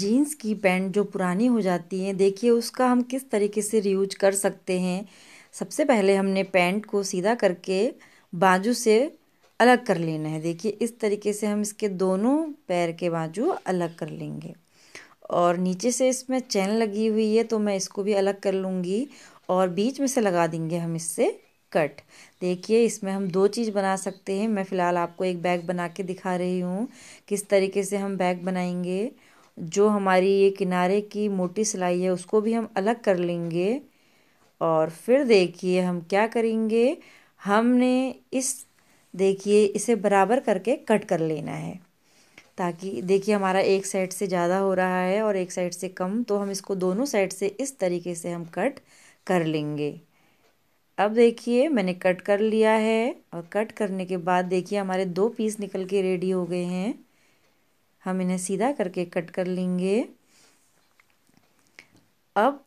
jeans की pant जो पुरानी हो जाती है देखिए उसका हम किस तरीके से रियूज कर सकते हैं सबसे पहले हमने पैंट को सीधा करके बाजू से अलग कर लेना है देखिए इस तरीके से हम इसके दोनों पैर के बाजू अलग कर लेंगे और नीचे से इसमें चैन लगी हुई है तो मैं इसको भी अलग कर लूँगी और बीच में से लगा देंगे हम इससे कट देखिए इसमें हम दो चीज़ बना सकते हैं मैं फ़िलहाल आपको एक बैग बना के दिखा रही हूँ किस तरीके से हम बैग बनाएंगे जो हमारी ये किनारे की मोटी सिलाई है उसको भी हम अलग कर लेंगे और फिर देखिए हम क्या करेंगे हमने इस देखिए इसे बराबर करके कट कर लेना है ताकि देखिए हमारा एक साइड से ज़्यादा हो रहा है और एक साइड से कम तो हम इसको दोनों साइड से इस तरीके से हम कट कर लेंगे अब देखिए मैंने कट कर लिया है और कट करने के बाद देखिए हमारे दो पीस निकल के रेडी हो गए हैं हम इन्हें सीधा करके कट कर लेंगे अब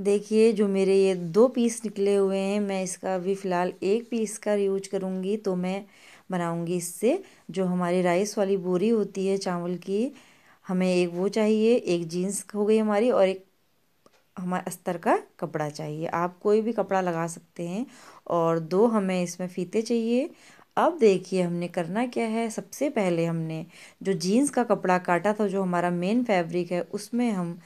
देखिए जो मेरे ये दो पीस निकले हुए हैं मैं इसका भी फ़िलहाल एक पीस का यूज करूँगी तो मैं बनाऊँगी इससे जो हमारी राइस वाली बोरी होती है चावल की हमें एक वो चाहिए एक जीन्स हो गई हमारी और एक हमारे अस्तर का कपड़ा चाहिए आप कोई भी कपड़ा लगा सकते हैं और दो हमें इसमें फीते चाहिए अब देखिए हमने करना क्या है सबसे पहले हमने जो जीन्स का कपड़ा काटा था जो हमारा मेन फैब्रिक है उसमें हम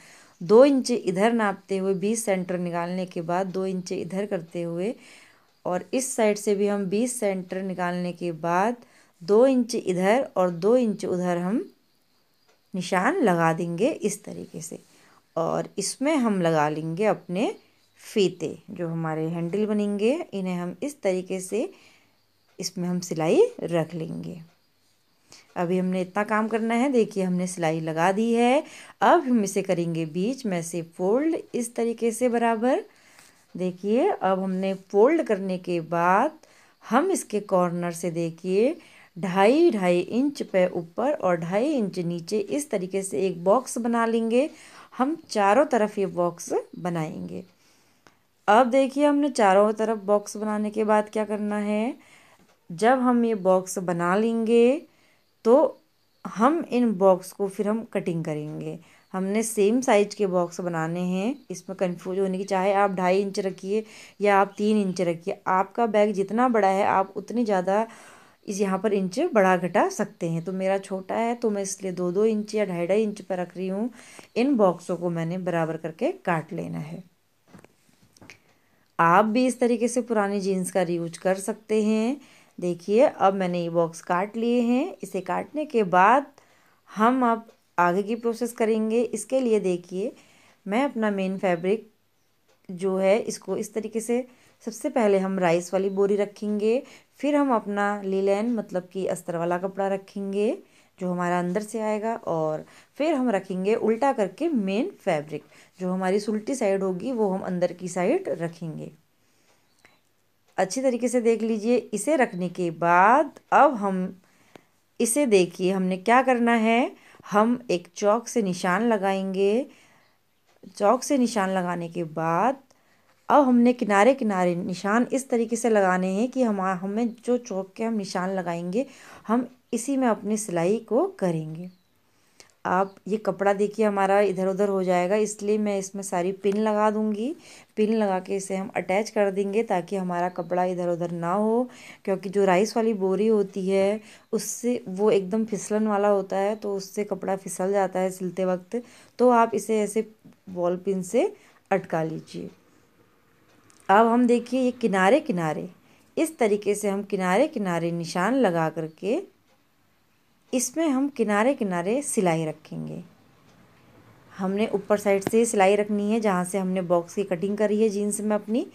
दो इंच इधर नापते हुए बीस सेंटर निकालने के बाद दो इंच इधर करते हुए और इस साइड से भी हम बीस सेंटर निकालने के बाद दो इंच इधर और दो इंच उधर हम निशान लगा देंगे इस तरीके से और इसमें हम लगा लेंगे अपने फीते जो हमारे हैंडल बनेंगे इन्हें हम इस तरीके से इसमें हम सिलाई रख लेंगे अभी हमने इतना काम करना है देखिए हमने सिलाई लगा दी है अब हम इसे करेंगे बीच में से फोल्ड इस तरीके से बराबर देखिए अब हमने फोल्ड करने के बाद हम इसके कॉर्नर से देखिए ढाई ढाई इंच पे ऊपर और ढाई इंच नीचे इस तरीके से एक बॉक्स बना लेंगे हम चारों तरफ ये बॉक्स बनाएंगे अब देखिए हमने चारों तरफ बॉक्स बनाने के बाद क्या करना है जब हम ये बॉक्स बना लेंगे तो हम इन बॉक्स को फिर हम कटिंग करेंगे हमने सेम साइज के बॉक्स बनाने हैं इसमें कंफ्यूज होने की चाहे आप ढाई इंच रखिए या आप तीन इंच रखिए आपका बैग जितना बड़ा है आप उतनी ज़्यादा इस यहाँ पर इंच बढ़ा घटा सकते हैं तो मेरा छोटा है तो मैं इसलिए दो दो इंच या ढाई ढाई इंच पर रख रही हूँ इन बॉक्सों को मैंने बराबर करके काट लेना है आप भी इस तरीके से पुरानी जीन्स का यूज कर सकते हैं देखिए अब मैंने ये बॉक्स काट लिए हैं इसे काटने के बाद हम अब आगे की प्रोसेस करेंगे इसके लिए देखिए मैं अपना मेन फैब्रिक जो है इसको इस तरीके से सबसे पहले हम राइस वाली बोरी रखेंगे फिर हम अपना लीलैन मतलब कि अस्तर वाला कपड़ा रखेंगे जो हमारा अंदर से आएगा और फिर हम रखेंगे उल्टा करके मेन फैब्रिक जो हमारी सुलटी साइड होगी वो हम अंदर की साइड रखेंगे अच्छी तरीके से देख लीजिए इसे रखने के बाद अब हम इसे देखिए हमने क्या करना है हम एक चौक से निशान लगाएंगे चौक से निशान लगाने के बाद अब हमने किनारे किनारे निशान इस तरीके से लगाने हैं कि हम हमें जो चौक के हम निशान लगाएंगे हम इसी में अपनी सिलाई को करेंगे आप ये कपड़ा देखिए हमारा इधर उधर हो जाएगा इसलिए मैं इसमें सारी पिन लगा दूँगी पिन लगा के इसे हम अटैच कर देंगे ताकि हमारा कपड़ा इधर उधर ना हो क्योंकि जो राइस वाली बोरी होती है उससे वो एकदम फिसलन वाला होता है तो उससे कपड़ा फिसल जाता है सिलते वक्त तो आप इसे ऐसे बॉल पिन से अटका लीजिए अब हम देखिए ये किनारे किनारे इस तरीके से हम किनारे किनारे निशान लगा करके इसमें हम किनारे किनारे सिलाई रखेंगे हमने ऊपर साइड से सिलाई रखनी है जहाँ से हमने बॉक्स की कटिंग करी है जीन्स में अपनी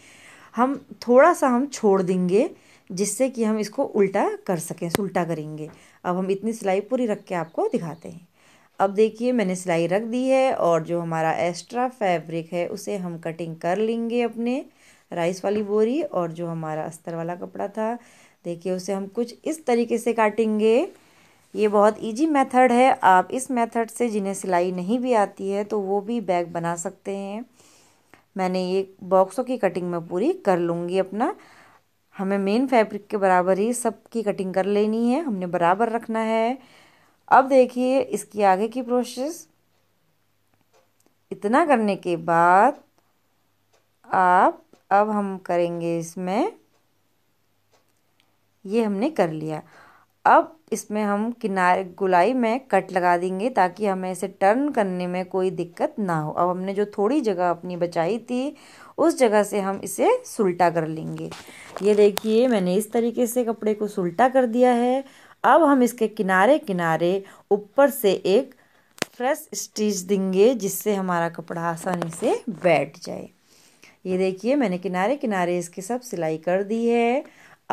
हम थोड़ा सा हम छोड़ देंगे जिससे कि हम इसको उल्टा कर सकें उल्टा करेंगे अब हम इतनी सिलाई पूरी रख के आपको दिखाते हैं अब देखिए मैंने सिलाई रख दी है और जो हमारा एक्स्ट्रा फैब्रिक है उसे हम कटिंग कर लेंगे अपने राइस वाली बोरी और जो हमारा अस्तर वाला कपड़ा था देखिए उसे हम कुछ इस तरीके से काटेंगे ये बहुत इजी मेथड है आप इस मेथड से जिन्हें सिलाई नहीं भी आती है तो वो भी बैग बना सकते हैं मैंने ये बॉक्सों की कटिंग में पूरी कर लूँगी अपना हमें मेन फैब्रिक के बराबर ही सब की कटिंग कर लेनी है हमने बराबर रखना है अब देखिए इसकी आगे की प्रोसेस इतना करने के बाद आप अब हम करेंगे इसमें ये हमने कर लिया अब इसमें हम किनारे गुलाई में कट लगा देंगे ताकि हमें इसे टर्न करने में कोई दिक्कत ना हो अब हमने जो थोड़ी जगह अपनी बचाई थी उस जगह से हम इसे सुलटा कर लेंगे ये देखिए मैंने इस तरीके से कपड़े को सुलटा कर दिया है अब हम इसके किनारे किनारे ऊपर से एक फ्रेश स्टिच देंगे जिससे हमारा कपड़ा आसानी से बैठ जाए ये देखिए मैंने किनारे किनारे इसकी सब सिलाई कर दी है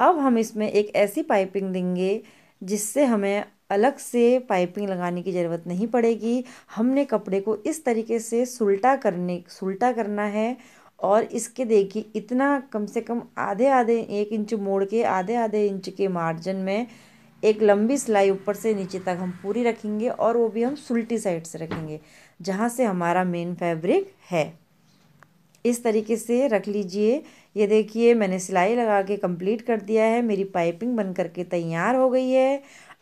अब हम इसमें एक ऐसी पाइपिंग देंगे जिससे हमें अलग से पाइपिंग लगाने की ज़रूरत नहीं पड़ेगी हमने कपड़े को इस तरीके से सुलटा करने सुलटा करना है और इसके देखिए इतना कम से कम आधे आधे एक इंच मोड़ के आधे आधे इंच के मार्जिन में एक लंबी सिलाई ऊपर से नीचे तक हम पूरी रखेंगे और वो भी हम सुलटी साइड से रखेंगे जहाँ से हमारा मेन फैब्रिक है इस तरीके से रख लीजिए ये देखिए मैंने सिलाई लगा के कंप्लीट कर दिया है मेरी पाइपिंग बन करके तैयार हो गई है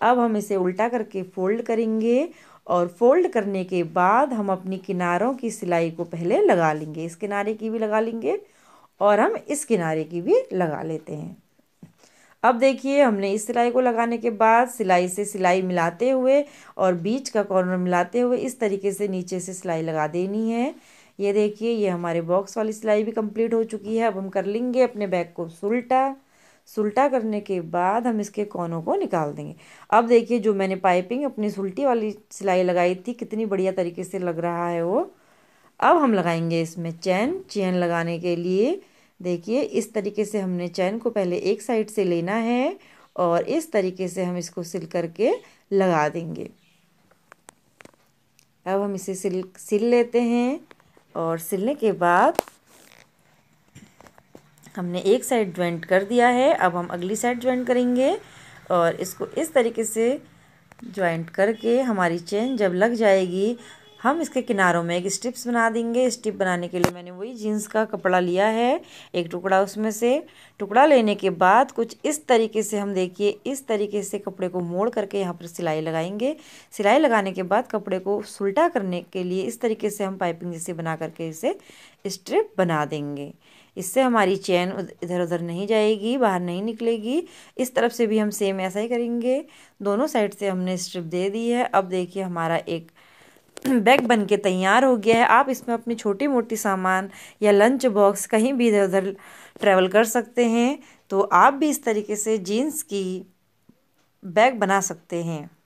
अब हम इसे उल्टा करके फोल्ड करेंगे और फोल्ड करने के बाद हम अपनी किनारों की सिलाई को पहले लगा लेंगे इस किनारे की भी लगा लेंगे और हम इस किनारे की भी लगा लेते हैं अब देखिए हमने इस सिलाई को लगाने के बाद सिलाई से सिलाई मिलाते हुए और बीच का कॉर्नर मिलाते हुए इस तरीके से नीचे से सिलाई लगा देनी है ये देखिए ये हमारे बॉक्स वाली सिलाई भी कंप्लीट हो चुकी है अब हम कर लेंगे अपने बैग को सुलटा सुलटा करने के बाद हम इसके कोनों को निकाल देंगे अब देखिए जो मैंने पाइपिंग अपनी सुलटी वाली सिलाई लगाई थी कितनी बढ़िया तरीके से लग रहा है वो अब हम लगाएंगे इसमें चैन चैन लगाने के लिए देखिए इस तरीके से हमने चैन को पहले एक साइड से लेना है और इस तरीके से हम इसको सिल करके लगा देंगे अब हम इसे सिल सिल लेते हैं और सिलने के बाद हमने एक साइड ज्वाइंट कर दिया है अब हम अगली साइड ज्वाइंट करेंगे और इसको इस तरीके से ज्वाइंट करके हमारी चेन जब लग जाएगी हम इसके किनारों में एक स्ट्रिप्स बना देंगे स्ट्रिप बनाने के लिए मैंने वही जीन्स का कपड़ा लिया है एक टुकड़ा उसमें से टुकड़ा लेने के बाद कुछ इस तरीके से हम देखिए इस तरीके से कपड़े को मोड़ करके यहाँ पर सिलाई लगाएंगे सिलाई लगाने के बाद कपड़े को सुलटा करने के लिए इस तरीके से हम पाइपिंग जैसे बना करके इसे स्ट्रिप बना देंगे इससे हमारी चैन इधर उधर नहीं जाएगी बाहर नहीं निकलेगी इस तरफ से भी हम सेम ऐसा ही करेंगे दोनों साइड से हमने स्ट्रिप दे दी है अब देखिए हमारा एक बैग बन के तैयार हो गया है आप इसमें अपनी छोटी मोटी सामान या लंच बॉक्स कहीं भी इधर उधर ट्रैवल कर सकते हैं तो आप भी इस तरीके से जीन्स की बैग बना सकते हैं